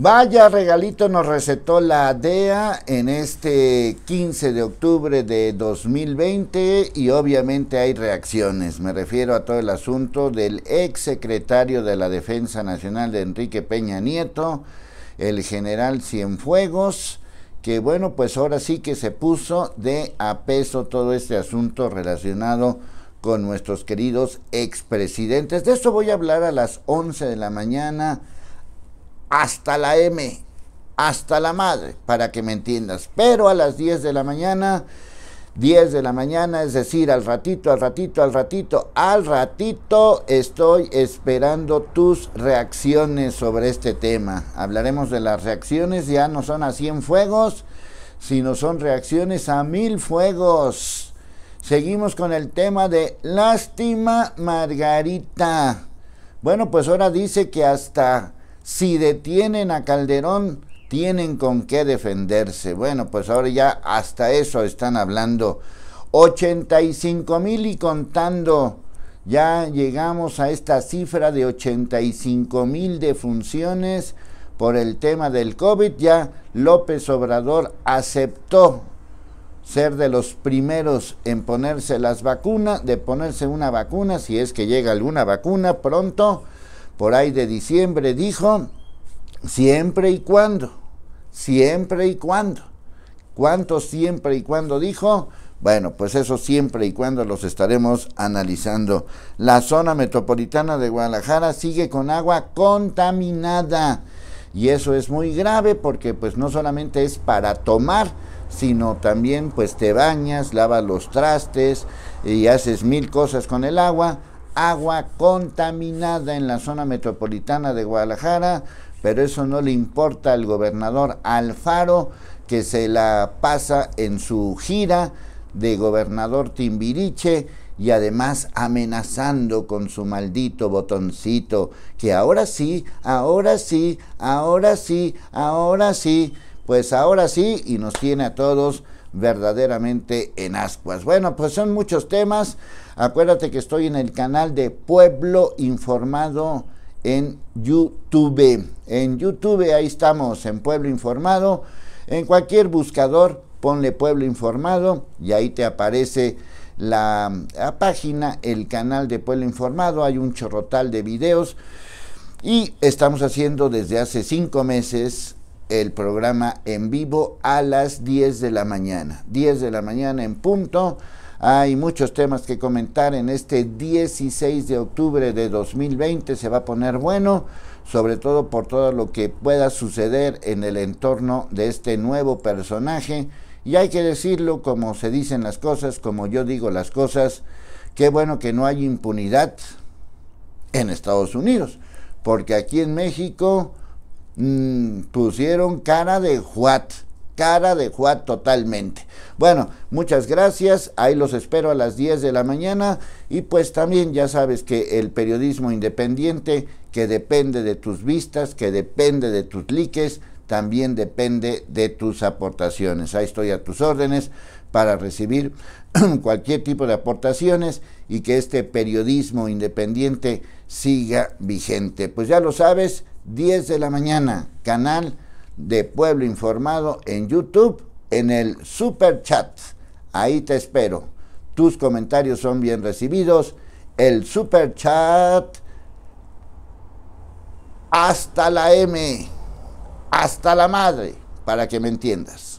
Vaya regalito nos recetó la DEA en este 15 de octubre de 2020 y obviamente hay reacciones. Me refiero a todo el asunto del ex secretario de la Defensa Nacional de Enrique Peña Nieto, el general Cienfuegos, que bueno, pues ahora sí que se puso de a peso todo este asunto relacionado con nuestros queridos expresidentes. De esto voy a hablar a las 11 de la mañana hasta la M, hasta la madre, para que me entiendas. Pero a las 10 de la mañana, 10 de la mañana, es decir, al ratito, al ratito, al ratito, al ratito, estoy esperando tus reacciones sobre este tema. Hablaremos de las reacciones, ya no son a 100 fuegos, sino son reacciones a mil fuegos. Seguimos con el tema de lástima Margarita. Bueno, pues ahora dice que hasta si detienen a Calderón, tienen con qué defenderse. Bueno, pues ahora ya hasta eso están hablando. 85 mil y contando. Ya llegamos a esta cifra de 85 mil defunciones por el tema del COVID. Ya López Obrador aceptó ser de los primeros en ponerse las vacunas, de ponerse una vacuna, si es que llega alguna vacuna pronto por ahí de diciembre, dijo, siempre y cuando, siempre y cuando. ¿Cuánto siempre y cuando dijo? Bueno, pues eso siempre y cuando los estaremos analizando. La zona metropolitana de Guadalajara sigue con agua contaminada y eso es muy grave porque pues no solamente es para tomar, sino también pues te bañas, lavas los trastes y haces mil cosas con el agua agua contaminada en la zona metropolitana de Guadalajara, pero eso no le importa al gobernador Alfaro, que se la pasa en su gira de gobernador Timbiriche y además amenazando con su maldito botoncito, que ahora sí, ahora sí, ahora sí, ahora sí, pues ahora sí, y nos tiene a todos verdaderamente en ascuas. Bueno, pues son muchos temas. Acuérdate que estoy en el canal de Pueblo Informado en YouTube. En YouTube ahí estamos, en Pueblo Informado. En cualquier buscador ponle Pueblo Informado y ahí te aparece la, página, el canal de Pueblo Informado. Hay un chorrotal de videos. Y estamos haciendo desde hace cinco meses el programa en vivo a las 10 de la mañana. 10 de la mañana en punto. Hay muchos temas que comentar en este 16 de octubre de 2020. Se va a poner bueno, sobre todo por todo lo que pueda suceder en el entorno de este nuevo personaje. Y hay que decirlo como se dicen las cosas, como yo digo las cosas. Qué bueno que no hay impunidad en Estados Unidos, porque aquí en México Mm, pusieron cara de juat, cara de juat totalmente. Bueno, muchas gracias, ahí los espero a las 10 de la mañana y pues también ya sabes que el periodismo independiente que depende de tus vistas, que depende de tus likes, también depende de tus aportaciones. Ahí estoy a tus órdenes para recibir cualquier tipo de aportaciones y que este periodismo independiente siga vigente. Pues ya lo sabes, 10 de la mañana, canal de Pueblo Informado en YouTube, en el Super Chat. Ahí te espero. Tus comentarios son bien recibidos. El Super Chat. Hasta la M. Hasta la madre. Para que me entiendas.